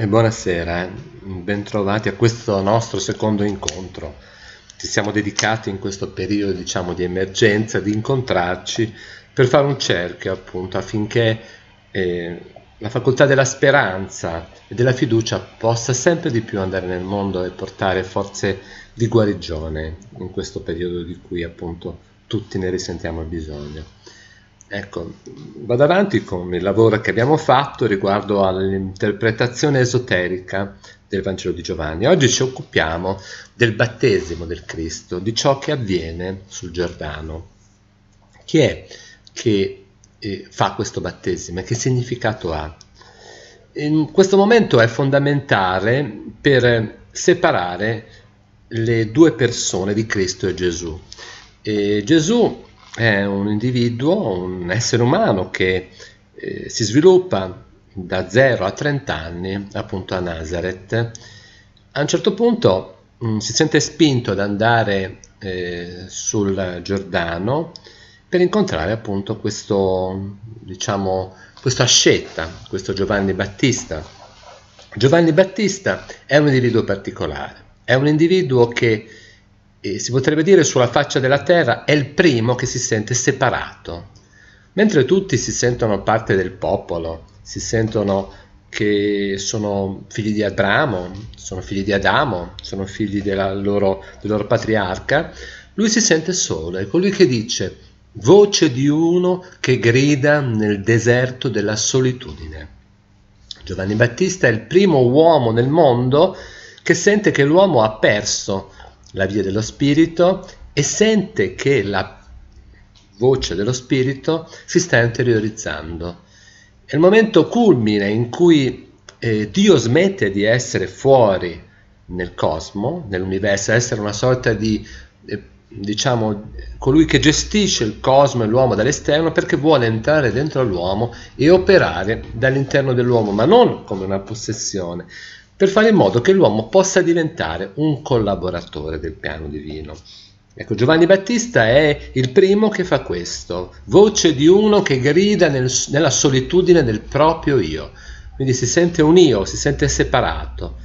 E buonasera, eh. bentrovati a questo nostro secondo incontro. Ci siamo dedicati in questo periodo diciamo, di emergenza di incontrarci per fare un cerchio appunto affinché eh, la facoltà della speranza e della fiducia possa sempre di più andare nel mondo e portare forze di guarigione in questo periodo di cui appunto tutti ne risentiamo il bisogno. Ecco, vado avanti con il lavoro che abbiamo fatto riguardo all'interpretazione esoterica del Vangelo di Giovanni. Oggi ci occupiamo del battesimo del Cristo, di ciò che avviene sul Giordano. Chi è che eh, fa questo battesimo e che significato ha? In questo momento è fondamentale per separare le due persone di Cristo e Gesù. E Gesù è un individuo, un essere umano che eh, si sviluppa da 0 a 30 anni appunto a Nazareth. A un certo punto mh, mm, si sente spinto ad andare eh, sul Giordano per incontrare appunto questo, diciamo, questo ascetta, questo Giovanni Battista. Giovanni Battista è un individuo particolare, è un individuo che e si potrebbe dire sulla faccia della terra, è il primo che si sente separato. Mentre tutti si sentono parte del popolo, si sentono che sono figli di Abramo, sono figli di Adamo, sono figli loro, del loro patriarca, lui si sente solo, è colui che dice voce di uno che grida nel deserto della solitudine. Giovanni Battista è il primo uomo nel mondo che sente che l'uomo ha perso la via dello spirito e sente che la voce dello spirito si sta interiorizzando. È il momento culmine in cui eh, Dio smette di essere fuori nel cosmo, nell'universo, essere una sorta di, eh, diciamo, colui che gestisce il cosmo e l'uomo dall'esterno perché vuole entrare dentro l'uomo e operare dall'interno dell'uomo, ma non come una possessione, per fare in modo che l'uomo possa diventare un collaboratore del piano divino. Ecco, Giovanni Battista è il primo che fa questo, voce di uno che grida nel, nella solitudine del proprio io, quindi si sente un io, si sente separato.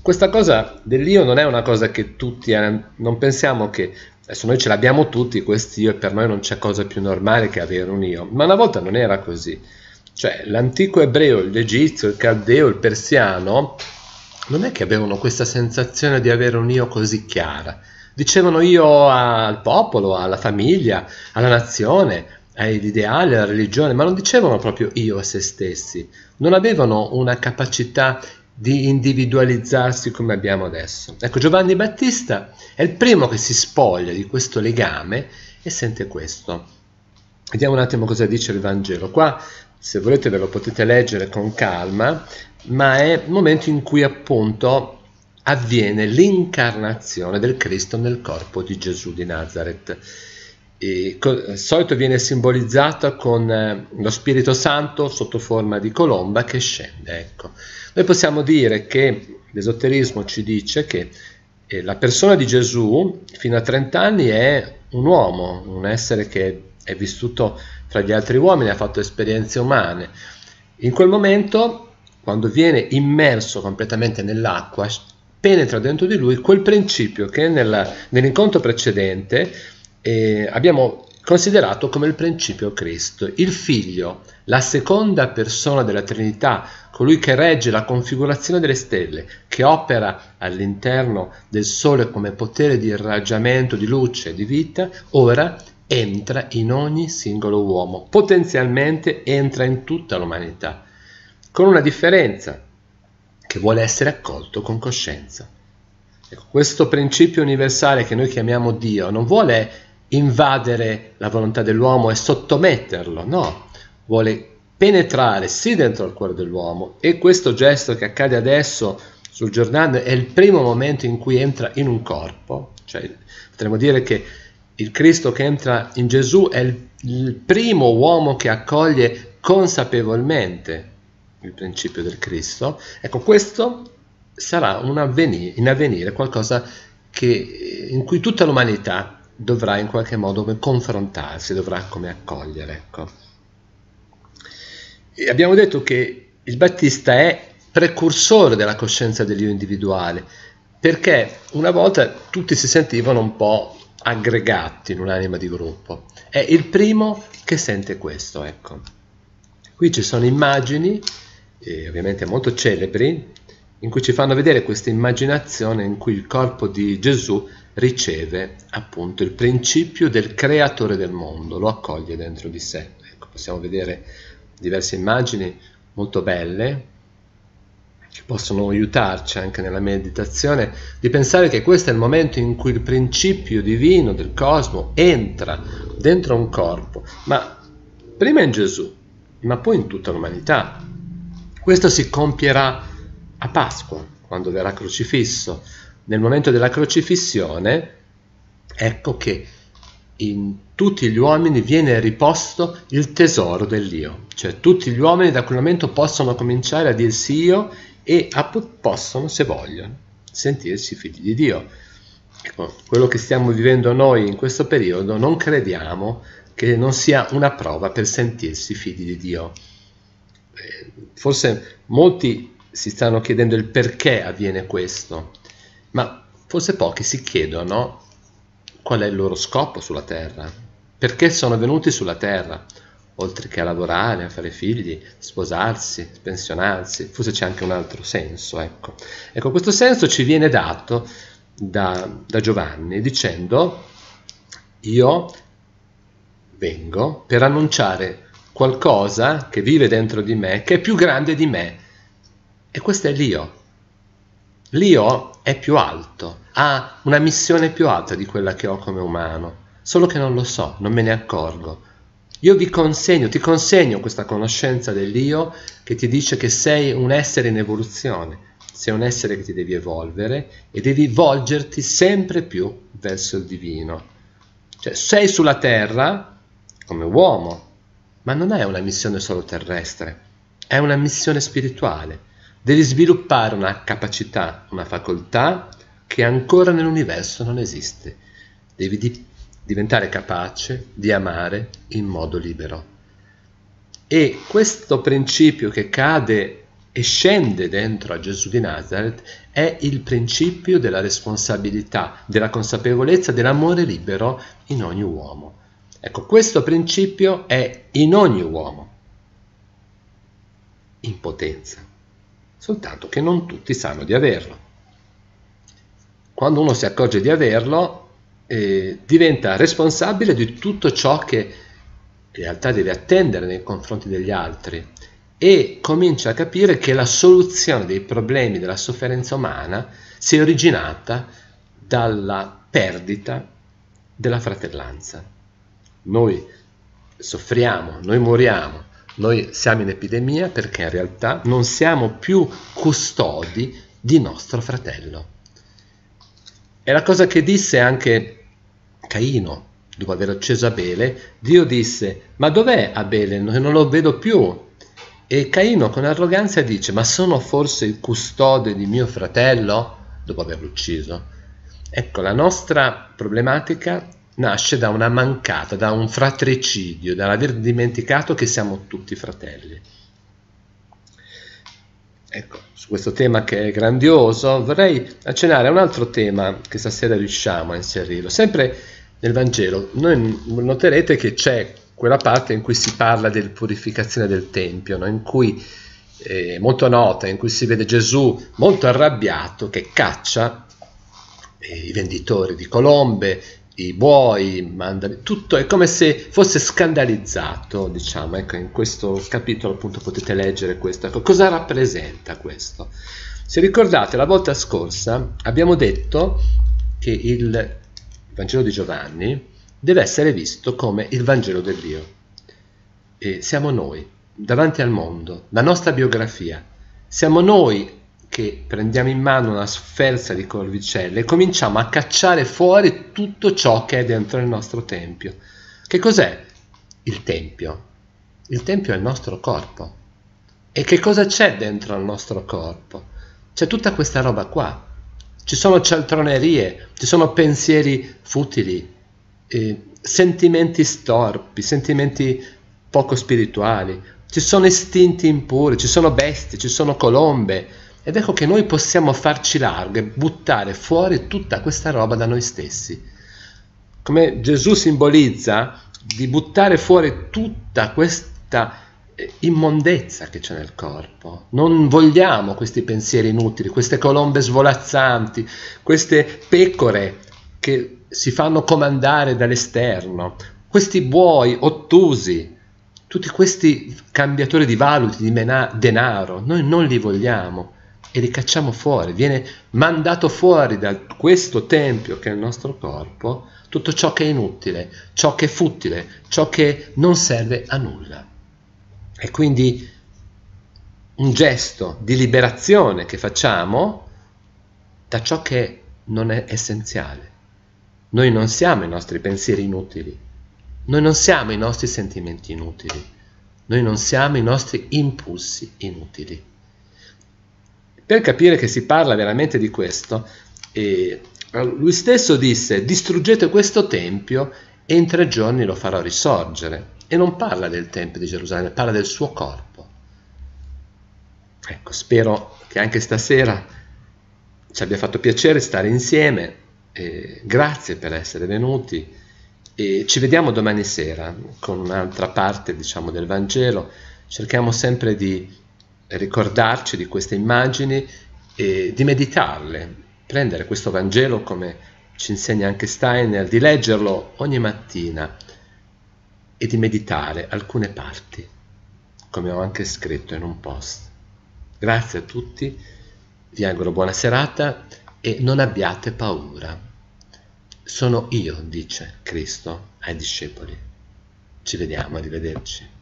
Questa cosa dell'io non è una cosa che tutti, eh, non pensiamo che Adesso noi ce l'abbiamo tutti io e per noi non c'è cosa più normale che avere un io, ma una volta non era così. Cioè l'antico ebreo, l'egizio, il caldeo, il persiano non è che avevano questa sensazione di avere un io così chiara. Dicevano io al popolo, alla famiglia, alla nazione, all'ideale, alla religione, ma non dicevano proprio io a se stessi. Non avevano una capacità di individualizzarsi come abbiamo adesso. Ecco, Giovanni Battista è il primo che si spoglia di questo legame e sente questo. Vediamo un attimo cosa dice il Vangelo. Qua se volete ve lo potete leggere con calma, ma è il momento in cui appunto avviene l'incarnazione del Cristo nel corpo di Gesù di Nazareth. E, co- solito viene simbolizzata con eh, lo Spirito Santo sotto forma di colomba che scende. Ecco. Noi possiamo dire che l'esoterismo ci dice che eh, la persona di Gesù fino a 30 anni è un uomo, un essere che è vissuto fra gli altri uomini, ha fatto esperienze umane. In quel momento, quando viene immerso completamente nell'acqua, penetra dentro di lui quel principio che nella, nell'incontro precedente eh, abbiamo considerato come il principio Cristo, il Figlio, la seconda persona della Trinità, colui che regge la configurazione delle stelle, che opera all'interno del Sole come potere di irraggiamento, di luce, di vita, ora entra in ogni singolo uomo, potenzialmente entra in tutta l'umanità, con una differenza che vuole essere accolto con coscienza. Ecco, questo principio universale che noi chiamiamo Dio non vuole invadere la volontà dell'uomo e sottometterlo, no, vuole penetrare sì dentro al cuore dell'uomo e questo gesto che accade adesso sul giornale è il primo momento in cui entra in un corpo, cioè potremmo dire che il Cristo che entra in Gesù è il, il primo uomo che accoglie consapevolmente il principio del Cristo. Ecco, questo sarà un avvenire, in avvenire qualcosa che, in cui tutta l'umanità dovrà in qualche modo confrontarsi, dovrà come accogliere. Ecco. abbiamo detto che il Battista è precursore della coscienza dell'io individuale, perché una volta tutti si sentivano un po' aggregati in un'anima di gruppo. È il primo che sente questo, ecco. Qui ci sono immagini, eh, ovviamente molto celebri, in cui ci fanno vedere questa immaginazione in cui il corpo di Gesù riceve appunto il principio del creatore del mondo, lo accoglie dentro di sé. Ecco, possiamo vedere diverse immagini molto belle, ci possono aiutarci anche nella meditazione, di pensare che questo è il momento in cui il principio divino del cosmo entra dentro un corpo, ma prima in Gesù, ma poi in tutta l'umanità. Questo si compierà a Pasqua, quando verrà crocifisso. Nel momento della crocifissione, ecco che in tutti gli uomini viene riposto il tesoro dell'io, cioè tutti gli uomini da quel momento possono cominciare a dirsi io e possono, se vogliono, sentirsi figli di Dio. Ecco, quello che stiamo vivendo noi in questo periodo non crediamo che non sia una prova per sentirsi figli di Dio. Eh, forse molti si stanno chiedendo il perché avviene questo, ma forse pochi si chiedono qual è il loro scopo sulla terra, perché sono venuti sulla terra oltre che a lavorare, a fare figli, sposarsi, pensionarsi, forse c'è anche un altro senso. Ecco, ecco questo senso ci viene dato da, da Giovanni dicendo io vengo per annunciare qualcosa che vive dentro di me, che è più grande di me. E questo è l'io. L'io è più alto, ha una missione più alta di quella che ho come umano, solo che non lo so, non me ne accorgo io vi consegno, ti consegno questa conoscenza dell'io che ti dice che sei un essere in evoluzione, sei un essere che ti devi evolvere e devi volgerti sempre più verso il divino. Cioè, sei sulla terra come uomo, ma non è una missione solo terrestre, è una missione spirituale. Devi sviluppare una capacità, una facoltà che ancora nell'universo non esiste. Devi diventare capace di amare in modo libero. E questo principio che cade e scende dentro a Gesù di Nazareth è il principio della responsabilità, della consapevolezza dell'amore libero in ogni uomo. Ecco, questo principio è in ogni uomo, in potenza, soltanto che non tutti sanno di averlo. Quando uno si accorge di averlo, eh, diventa responsabile di tutto ciò che in realtà deve attendere nei confronti degli altri e comincia a capire che la soluzione dei problemi della sofferenza umana si è originata dalla perdita della fratellanza. Noi soffriamo, noi moriamo, noi siamo in epidemia perché in realtà non siamo più custodi di nostro fratello. È la cosa che disse anche Caino, dopo aver acceso Abele, Dio disse, ma dov'è Abele? Non lo vedo più. E Caino con arroganza dice, ma sono forse il custode di mio fratello? Dopo averlo ucciso. Ecco, la nostra problematica nasce da una mancata, da un fratricidio, dall'aver dimenticato che siamo tutti fratelli. Ecco, su questo tema che è grandioso, vorrei accennare a un altro tema che stasera riusciamo a inserirlo, sempre nel Vangelo, noi noterete che c'è quella parte in cui si parla della purificazione del Tempio, no? in cui eh, molto nota, in cui si vede Gesù molto arrabbiato che caccia eh, i venditori di colombe, i buoi, mandano, tutto è come se fosse scandalizzato, diciamo, ecco, in questo capitolo appunto potete leggere questo, ecco, cosa rappresenta questo? Se ricordate, la volta scorsa abbiamo detto che il Vangelo di Giovanni deve essere visto come il Vangelo del Dio. E siamo noi, davanti al mondo, la nostra biografia. Siamo noi che prendiamo in mano una sferza di corvicelle e cominciamo a cacciare fuori tutto ciò che è dentro il nostro tempio. Che cos'è il tempio? Il tempio è il nostro corpo. E che cosa c'è dentro al nostro corpo? C'è tutta questa roba qua, ci sono cialtronerie, ci sono pensieri futili, eh, sentimenti storpi, sentimenti poco spirituali, ci sono istinti impuri, ci sono bestie, ci sono colombe. Ed ecco che noi possiamo farci largo e buttare fuori tutta questa roba da noi stessi. Come Gesù simbolizza di buttare fuori tutta questa immondezza che c'è nel corpo. Non vogliamo questi pensieri inutili, queste colombe svolazzanti, queste pecore che si fanno comandare dall'esterno, questi buoi ottusi, tutti questi cambiatori di valuti, di mena- denaro, noi non li vogliamo e li cacciamo fuori, viene mandato fuori da questo tempio che è il nostro corpo tutto ciò che è inutile, ciò che è futile, ciò che non serve a nulla. E quindi un gesto di liberazione che facciamo da ciò che non è essenziale. Noi non siamo i nostri pensieri inutili, noi non siamo i nostri sentimenti inutili, noi non siamo i nostri impulsi inutili. Per capire che si parla veramente di questo, eh, lui stesso disse distruggete questo tempio e in tre giorni lo farò risorgere e non parla del Tempio di Gerusalemme, parla del suo corpo. Ecco, spero che anche stasera ci abbia fatto piacere stare insieme, eh, grazie per essere venuti e ci vediamo domani sera con un'altra parte diciamo, del Vangelo. Cerchiamo sempre di ricordarci di queste immagini e di meditarle, prendere questo Vangelo come ci insegna anche Steiner, di leggerlo ogni mattina e di meditare alcune parti, come ho anche scritto in un post. Grazie a tutti, vi auguro buona serata e non abbiate paura. Sono io, dice Cristo ai discepoli. Ci vediamo, arrivederci.